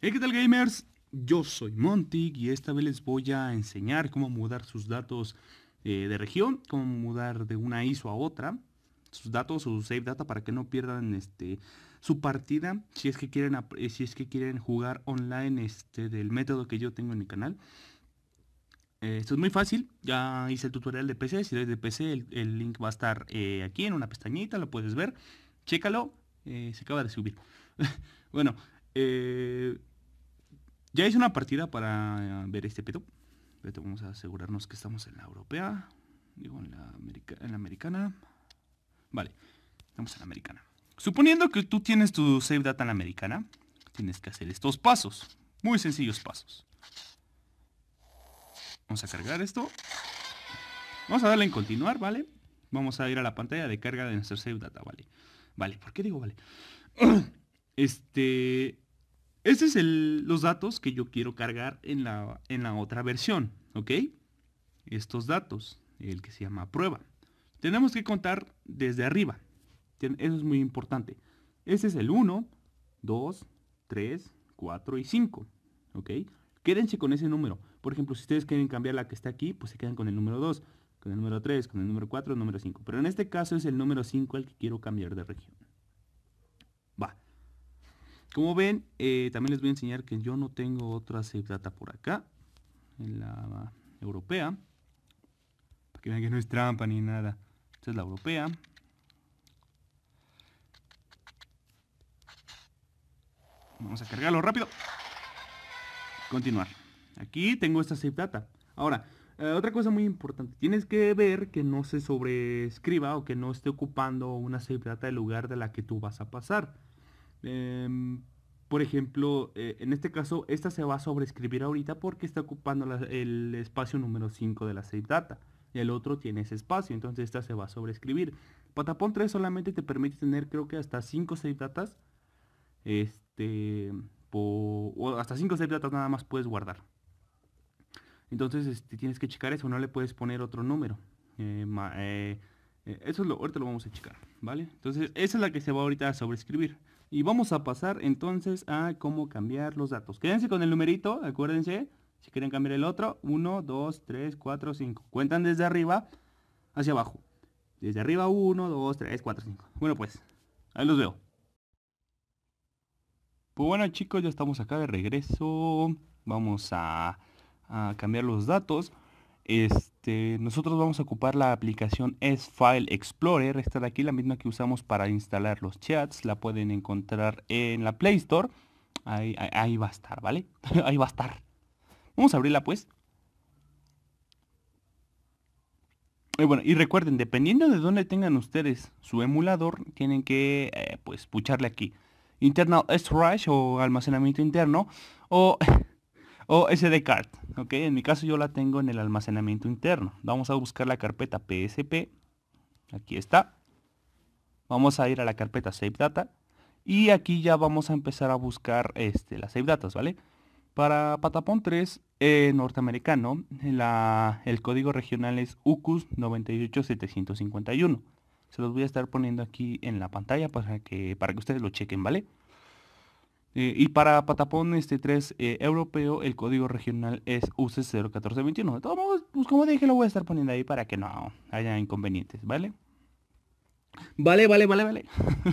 Hey, ¿qué tal gamers? Yo soy Monty y esta vez les voy a enseñar cómo mudar sus datos eh, de región, cómo mudar de una ISO a otra, sus datos o su save data para que no pierdan este, su partida si es, que quieren, eh, si es que quieren jugar online este, del método que yo tengo en mi canal. Eh, esto es muy fácil, ya hice el tutorial de PC, si eres de PC el, link va a estar aquí en una pestañita, lo puedes ver, chécalo, se acaba de subir. bueno, eh, ya hice una partida para eh, ver este pedo. vamos a asegurarnos que estamos en la europea. Digo, en la, en la americana. Vale, estamos en la americana. Suponiendo que tú tienes tu save data en la americana, tienes que hacer estos pasos. Muy sencillos pasos. Vamos a cargar esto. Vamos a darle en continuar, ¿vale? Vamos a ir a la pantalla de carga de nuestro save data, ¿vale? Vale, ¿por qué digo vale? Este... Estos es son los datos que yo quiero cargar en la, en la otra versión, ¿ok? Estos datos, el que se llama prueba. Tenemos que contar desde arriba. Eso es muy importante. Este es el 1, 2, 3, 4 y 5, ¿ok? Quédense con ese número. Por ejemplo, si ustedes quieren cambiar la que está aquí, pues se quedan con el número 2, con el número 3, con el número 4, el número 5. Pero en este caso es el número 5 el que quiero cambiar de región. Como ven, eh, también les voy a enseñar que yo no tengo otra Save Data por acá, en la europea, para que vean que no es trampa ni nada. Esta es la europea. Vamos a cargarlo rápido. Continuar. Aquí tengo esta Save Data. Ahora, eh, otra cosa muy importante, tienes que ver que no se sobreescriba o que no esté ocupando una save data el lugar de la que tú vas a pasar. Em, por ejemplo, eh, en este caso, esta se va a sobreescribir ahorita porque está ocupando el espacio número 5 de la save data. Y El otro tiene ese espacio, entonces esta se va a sobreescribir. Patapón 3 solamente te permite tener creo que hasta 5 save datas. Este, o hasta 5 save datas nada más puedes guardar. Entonces este, tienes que checar eso, no le puedes poner otro número. Eh, eh, eso es lo, ahorita lo vamos a checar, ¿vale? Entonces esa es la que se va ahorita a sobreescribir. Y vamos a pasar entonces a cómo cambiar los datos. Quédense con el numerito, acuérdense. Si quieren cambiar el otro, 1, 2, 3, 4, 5. Cuentan desde arriba hacia abajo. Desde arriba 1, 2, 3, 4, 5. Bueno pues, ahí los veo. Pues bueno chicos, ya estamos acá de regreso. Vamos a, a cambiar los datos este, nosotros vamos a ocupar la aplicación S-File Explorer, esta de aquí, la misma que usamos para instalar los chats, la pueden encontrar en la Play Store, ahí, va a estar, ¿vale? ahí va a estar. Vamos a abrirla pues. Y bueno, y recuerden, dependiendo de dónde tengan ustedes su emulador, tienen que, eh, pues, pucharle aquí. Internal storage o almacenamiento interno, o o SD card. ¿ok? En mi caso yo la tengo en el almacenamiento interno. Vamos a buscar la carpeta PSP. Aquí está. Vamos a ir a la carpeta Save Data. Y aquí ya vamos a empezar a buscar este, las Save Datas, ¿vale? Para Patapon 3 eh, norteamericano, el código regional es UCUS 98751. Se los voy a estar poniendo aquí en la pantalla para que, para que ustedes lo chequen, ¿vale? Eh, y para Patapón este 3 eh, europeo, el código regional es UC01421. De pues, como dije, lo voy a estar poniendo ahí para que no haya inconvenientes, ¿vale? Vale, vale, vale, vale.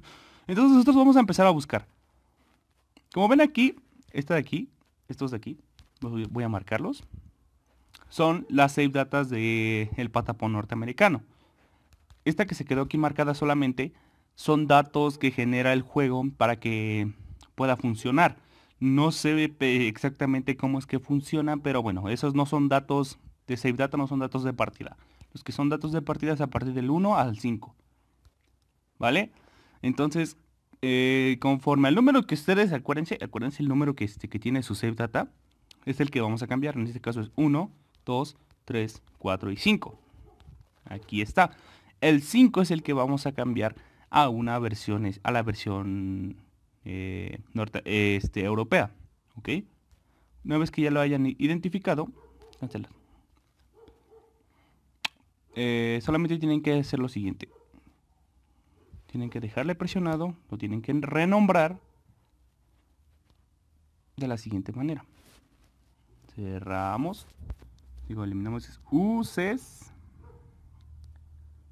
Entonces nosotros vamos a empezar a buscar. Como ven aquí, esta de aquí, estos de aquí, voy a marcarlos. Son las save datas del patapón norteamericano. Esta que se quedó aquí marcada solamente son datos que genera el juego para que pueda funcionar. No se sé exactamente cómo es que funciona, pero bueno, esos no son datos de Save Data, no son datos de partida. Los que son datos de partida es a partir del 1 al 5. ¿Vale? Entonces, eh, conforme al número que ustedes, acuérdense, acuérdense el número que, este, que tiene su Save Data, es el que vamos a cambiar. En este caso es 1, 2, 3, 4 y 5. Aquí está. El 5 es el que vamos a cambiar a una versión, a la versión eh, norte, este, europea. ¿Ok? Una vez que ya lo hayan identificado, eh, solamente tienen que hacer lo siguiente. Tienen que dejarle presionado, lo tienen que renombrar de la siguiente manera. Cerramos. Digo, eliminamos UCES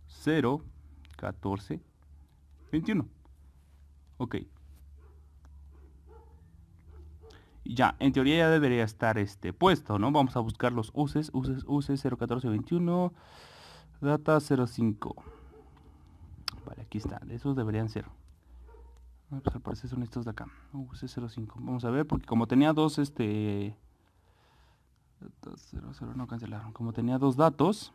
0, 14, 21. Ok. ya, en teoría ya debería estar este puesto, ¿no? Vamos a buscar los uses, uses, uses 01421, data 05. Vale, aquí está, esos deberían ser. Pues al parecer son estos de acá, uses 05. Vamos a ver, porque como tenía dos, este... Data 00 no cancelaron, como tenía dos datos,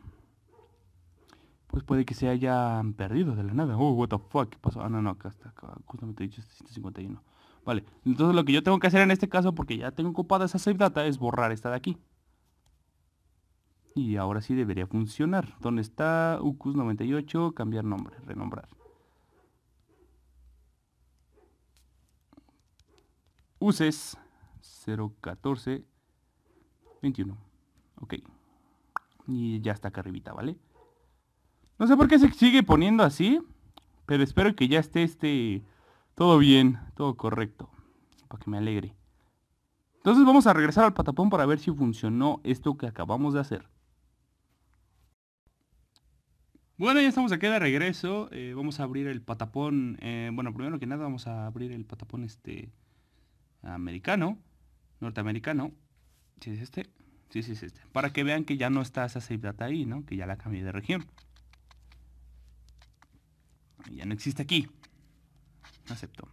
pues puede que se hayan perdido de la nada. Oh, what the fuck, ¿qué pasó? Ah, no, no, acá está, acá, justamente dicho este 151. Vale, entonces lo que yo tengo que hacer en este caso, porque ya tengo ocupada esa save data, es borrar esta de aquí. Y ahora sí debería funcionar. ¿Dónde está? UCUS 98, cambiar nombre, renombrar. UCES 014 21. Ok. Y ya está acá arribita, ¿vale? No sé por qué se sigue poniendo así, pero espero que ya esté este todo bien, todo correcto. Para que me alegre. Entonces vamos a regresar al patapón para ver si funcionó esto que acabamos de hacer. Bueno, ya estamos aquí de regreso. Eh, vamos a abrir el patapón. Eh, bueno, primero que nada vamos a abrir el patapón este americano, norteamericano. Si ¿Sí es este. Sí, sí es este. Para que vean que ya no está esa save data ahí, ¿no? Que ya la cambié de región. Ya no existe aquí. Acepto.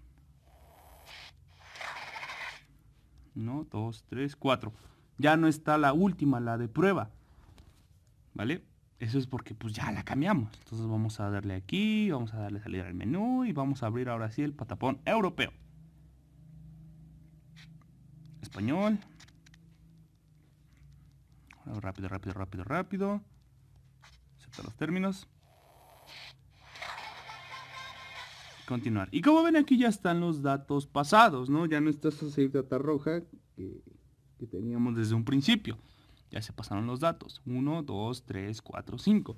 no 2, 3, 4. Ya no está la última, la de prueba. ¿Vale? Eso es porque pues ya la cambiamos. Entonces vamos a darle aquí, vamos a darle salir al menú y vamos a abrir ahora sí el patapón europeo. Español. Rápido, rápido, rápido, rápido. acepto los términos. continuar. Y como ven aquí ya están los datos pasados, ¿no? Ya no está esa save data roja que, teníamos desde un principio. Ya se pasaron los datos. 1, 2, 3, 4, 5.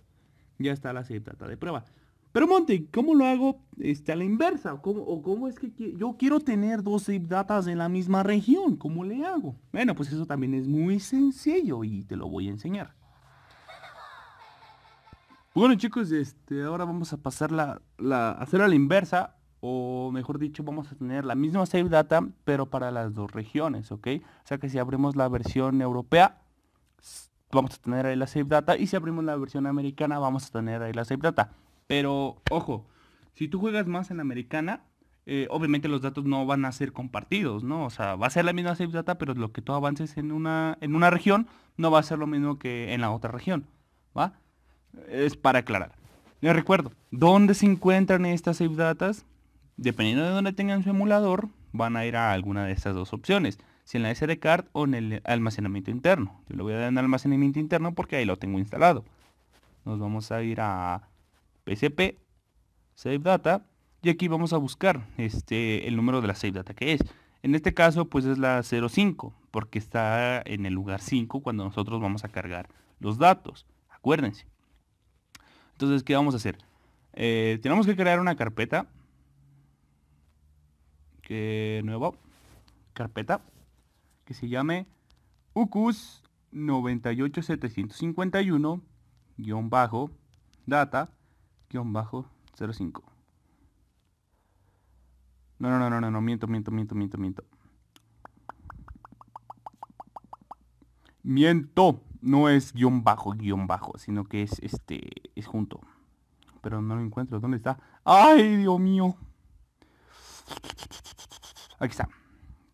Ya está la save data de prueba. Pero Monte, ¿cómo lo hago este, a la inversa? ¿Cómo, ¿O cómo es que yo quiero tener dos save datas en la misma región? ¿Cómo le hago? Bueno, pues eso también es muy sencillo y te lo voy a enseñar. Bueno chicos, este, ahora vamos a pasar la, la, hacer a la inversa, o mejor dicho, vamos a tener la misma save data, pero para las dos regiones, ¿ok? O sea que si abrimos la versión europea, vamos a tener ahí la save data, y si abrimos la versión americana, vamos a tener ahí la save data. Pero, ojo, si tú juegas más en la americana, eh, obviamente los datos no van a ser compartidos, ¿no? O sea, va a ser la misma save data, pero lo que tú avances en una, en una región no va a ser lo mismo que en la otra región, ¿va? Es para aclarar. Les recuerdo, ¿dónde se encuentran estas save datas? Dependiendo de dónde tengan su emulador, van a ir a alguna de estas dos opciones. Si en la SD card o en el almacenamiento interno. Yo lo voy a dar en almacenamiento interno porque ahí lo tengo instalado. Nos vamos a ir a PCP, Save Data, y aquí vamos a buscar este, el número de la Save Data que es. En este caso pues es la 05 porque está en el lugar 5 cuando nosotros vamos a cargar los datos. Acuérdense. Entonces, ¿qué vamos a hacer? Eh, tenemos que crear una carpeta. Que nuevo. Carpeta. Que se llame UCUS 98751-data-05. No, no, no, no, no, no, miento, miento, miento, miento, miento. Miento no es guión bajo, guión bajo, sino que es este, es junto. Pero no lo encuentro, ¿dónde está? ¡Ay, Dios mío! Aquí está.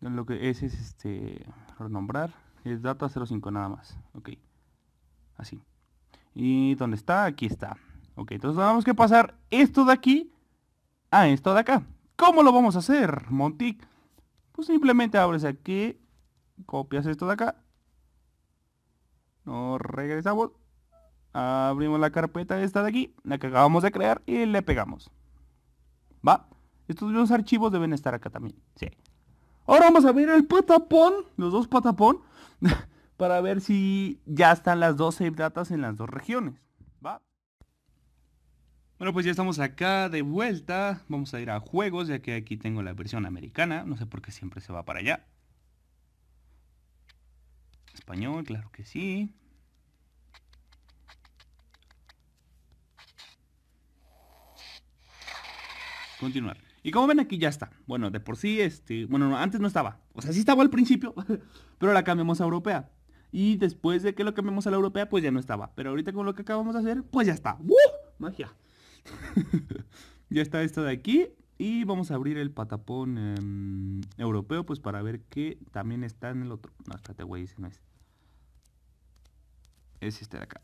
Lo que es es este, renombrar, es data 05 nada más, ok. Así. ¿Y dónde está? Aquí está. Ok, entonces vamos que pasar esto de aquí a esto de acá. ¿Cómo lo vamos a hacer, Montic? Pues simplemente abres aquí, copias esto de acá nos regresamos. Abrimos la carpeta esta de aquí, la que acabamos de crear y le pegamos. ¿Va? Estos dos archivos deben estar acá también. Sí. Ahora vamos a abrir el patapón, los dos patapón, para ver si ya están las dos save en las dos regiones. ¿Va? Bueno, pues ya estamos acá de vuelta. Vamos a ir a juegos, ya que aquí tengo la versión americana. No sé por qué siempre se va para allá español, claro que sí. Continuar. Y como ven aquí ya está. Bueno, de por sí, este, bueno, no, antes no estaba. O sea, sí estaba al principio, pero la cambiamos a europea. Y después de que lo cambiamos a la europea, pues ya no estaba. Pero ahorita con lo que acabamos de hacer, pues ya está. ¡Uh! Magia. ya está esto de aquí. Y vamos a abrir el patapón em, europeo, pues para ver que también está en el otro. No, espérate, güey, ese no es es este de acá.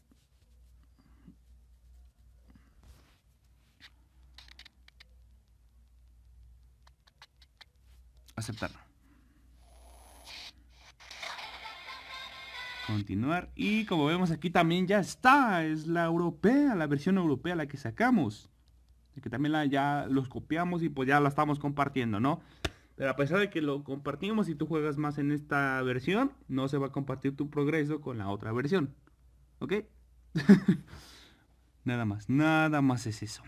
Aceptar. Continuar. Y como vemos aquí también ya está. Es la europea, la versión europea la que sacamos. Que también la, ya los copiamos y pues ya la estamos compartiendo, ¿no? Pero a pesar de que lo compartimos, y tú juegas más en esta versión, no se va a compartir tu progreso con la otra versión. ¿Ok? nada más, nada más es eso.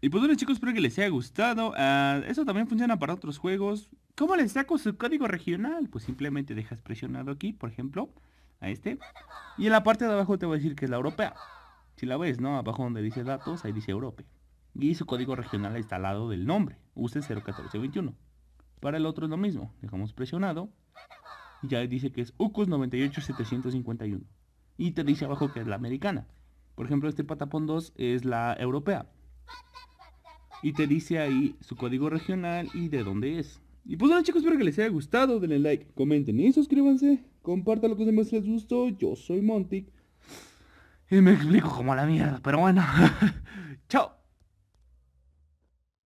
Y pues bueno chicos, espero que les haya gustado. Ah, eso también funciona para otros juegos. ¿Cómo les saco su código regional? Pues simplemente dejas presionado aquí, por ejemplo, a este. Y en la parte de abajo te voy a decir que es la europea. Si la ves, ¿no? Abajo donde dice datos, ahí dice Europe. Y su código regional está al lado del nombre. Use 01421. Para el otro es lo mismo. Dejamos presionado. Y ya dice que es UCUS 98751 y te dice abajo que es la americana. Por ejemplo, este patapón 2 es la europea. Y te dice ahí su código regional y de dónde es. Y pues bueno chicos, espero que les haya gustado. Denle like, comenten y suscríbanse. Compartan lo que se más les gustó. Yo soy Montic. Y me explico como la mierda, pero bueno. Chao.